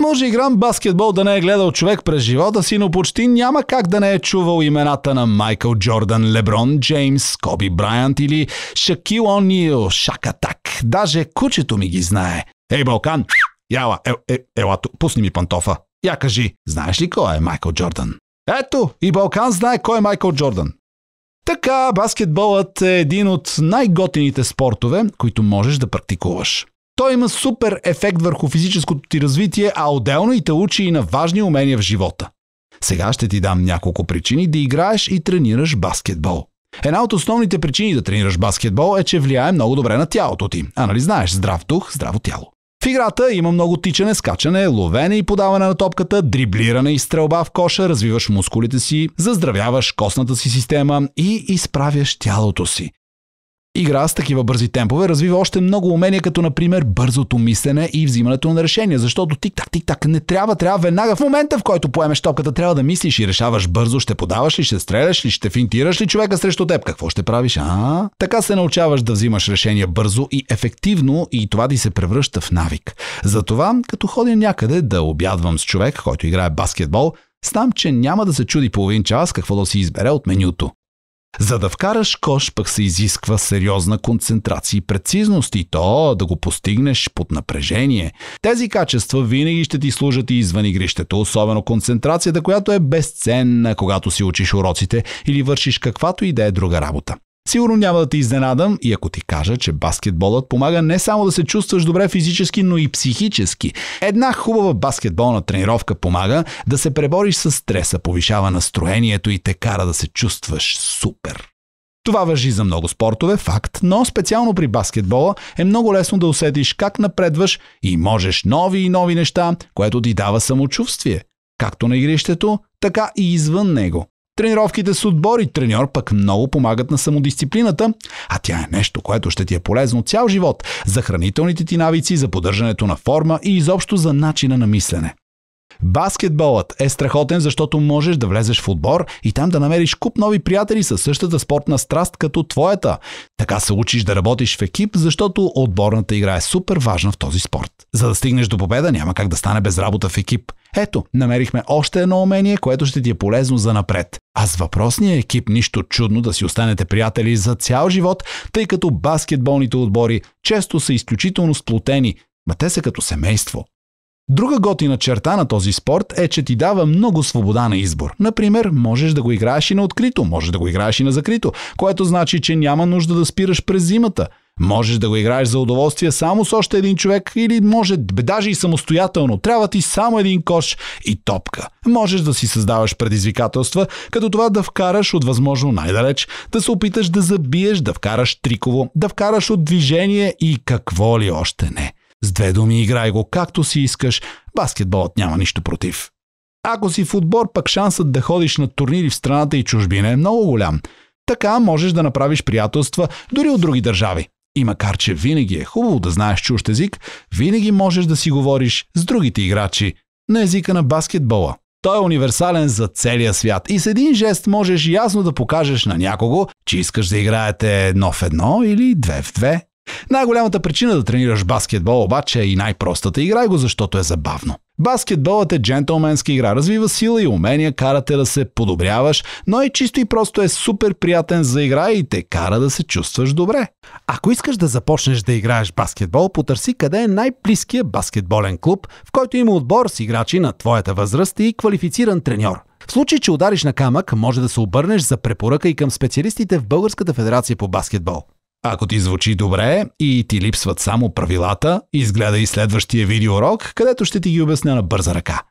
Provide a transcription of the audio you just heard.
Може играм баскетбол да не е гледал човек през живота си, но почти няма как да не е чувал имената на Майкъл Джордан, Леброн Джеймс, Коби Брайант или Шакил Онил, Шакатак. Даже кучето ми ги знае. Ей, Балкан! Яла, е, е, ела пусни ми пантофа. Я кажи, знаеш ли кой е Майкъл Джордан? Ето, и Балкан знае кой е Майкъл Джордан. Така, баскетболът е един от най-готините спортове, които можеш да практикуваш. Той има супер ефект върху физическото ти развитие, а отделно и те учи и на важни умения в живота. Сега ще ти дам няколко причини да играеш и тренираш баскетбол. Една от основните причини да тренираш баскетбол е, че влияе много добре на тялото ти. А нали знаеш, здрав дух, здраво тяло. В играта има много тичане, скачане, ловене и подаване на топката, дриблиране и стрелба в коша, развиваш мускулите си, заздравяваш костната си система и изправяш тялото си. Игра с такива бързи темпове развива още много умения, като например бързото мислене и взимането на решения, защото тик-так, тик-так не трябва, трябва веднага в момента, в който поемеш топката, трябва да мислиш и решаваш бързо, ще подаваш ли, ще стреляш ли, ще финтираш ли човека срещу теб, какво ще правиш, а? Така се научаваш да взимаш решения бързо и ефективно и това ти се превръща в навик. Затова, като ходя някъде да обядвам с човек, който играе баскетбол, Знам, че няма да се чуди половин час какво да си избере от менюто. За да вкараш кош пък се изисква сериозна концентрация и прецизност и то да го постигнеш под напрежение. Тези качества винаги ще ти служат и извън игрището, особено концентрацията, която е безценна, когато си учиш уроците или вършиш каквато и да е друга работа. Сигурно няма да те изненадам и ако ти кажа, че баскетболът помага не само да се чувстваш добре физически, но и психически. Една хубава баскетболна тренировка помага да се пребориш с стреса, повишава настроението и те кара да се чувстваш супер. Това въжи за много спортове, факт, но специално при баскетбола е много лесно да усетиш как напредваш и можеш нови и нови неща, което ти дава самочувствие, както на игрището, така и извън него. Тренировките с отбор и треньор пък много помагат на самодисциплината, а тя е нещо, което ще ти е полезно цял живот за хранителните ти навици, за поддържането на форма и изобщо за начина на мислене. Баскетболът е страхотен, защото можеш да влезеш в отбор и там да намериш куп нови приятели със същата спортна страст като твоята. Така се учиш да работиш в екип, защото отборната игра е супер важна в този спорт. За да стигнеш до победа, няма как да стане без работа в екип. Ето, намерихме още едно умение, което ще ти е полезно за напред. А с въпросния екип нищо чудно да си останете приятели за цял живот, тъй като баскетболните отбори често са изключително сплутени, ма те са като семейство. Друга готина черта на този спорт е, че ти дава много свобода на избор. Например, можеш да го играеш и на открито, можеш да го играеш и на закрито, което значи, че няма нужда да спираш през зимата – Можеш да го играеш за удоволствие само с още един човек или може даже и самостоятелно. Трябва ти само един кош и топка. Можеш да си създаваш предизвикателства, като това да вкараш от възможно най-далеч, да се опиташ да забиеш, да вкараш триково, да вкараш от движение и какво ли още не. С две думи играй го както си искаш, баскетболът няма нищо против. Ако си в отбор, пък шансът да ходиш на турнири в страната и чужбина е много голям. Така можеш да направиш приятелства дори от други държави. И макар, че винаги е хубаво да знаеш чужд език, винаги можеш да си говориш с другите играчи на езика на баскетбола. Той е универсален за целия свят и с един жест можеш ясно да покажеш на някого, че искаш да играете едно в едно или две в две. Най-голямата причина да тренираш баскетбол обаче е и най-простата. Играй го, защото е забавно. Баскетболът е джентълменска игра. Развива сила и умения, кара те да се подобряваш, но и чисто и просто е супер приятен за игра и те кара да се чувстваш добре. Ако искаш да започнеш да играеш баскетбол, потърси къде е най близкият баскетболен клуб, в който има отбор с играчи на твоята възраст и квалифициран треньор. В случай, че удариш на камък, може да се обърнеш за препоръка и към специалистите в Българската федерация по баскетбол. Ако ти звучи добре и ти липсват само правилата, изгледай следващия видеоурок, където ще ти ги обясня на бърза ръка.